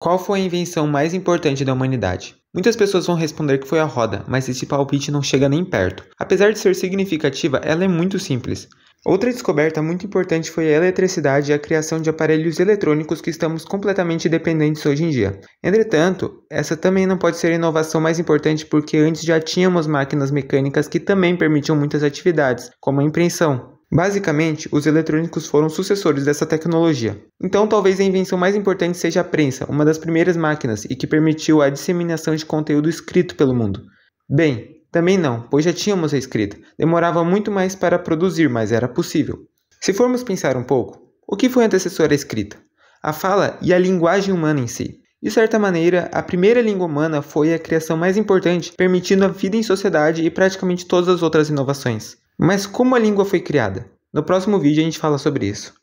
Qual foi a invenção mais importante da humanidade? Muitas pessoas vão responder que foi a roda, mas esse palpite não chega nem perto. Apesar de ser significativa, ela é muito simples. Outra descoberta muito importante foi a eletricidade e a criação de aparelhos eletrônicos que estamos completamente dependentes hoje em dia. Entretanto, essa também não pode ser a inovação mais importante porque antes já tínhamos máquinas mecânicas que também permitiam muitas atividades, como a impressão, Basicamente, os eletrônicos foram sucessores dessa tecnologia. Então, talvez a invenção mais importante seja a prensa, uma das primeiras máquinas e que permitiu a disseminação de conteúdo escrito pelo mundo. Bem, também não, pois já tínhamos a escrita. Demorava muito mais para produzir, mas era possível. Se formos pensar um pouco, o que foi antecessor à escrita? A fala e a linguagem humana em si. De certa maneira, a primeira língua humana foi a criação mais importante, permitindo a vida em sociedade e praticamente todas as outras inovações. Mas como a língua foi criada? No próximo vídeo a gente fala sobre isso.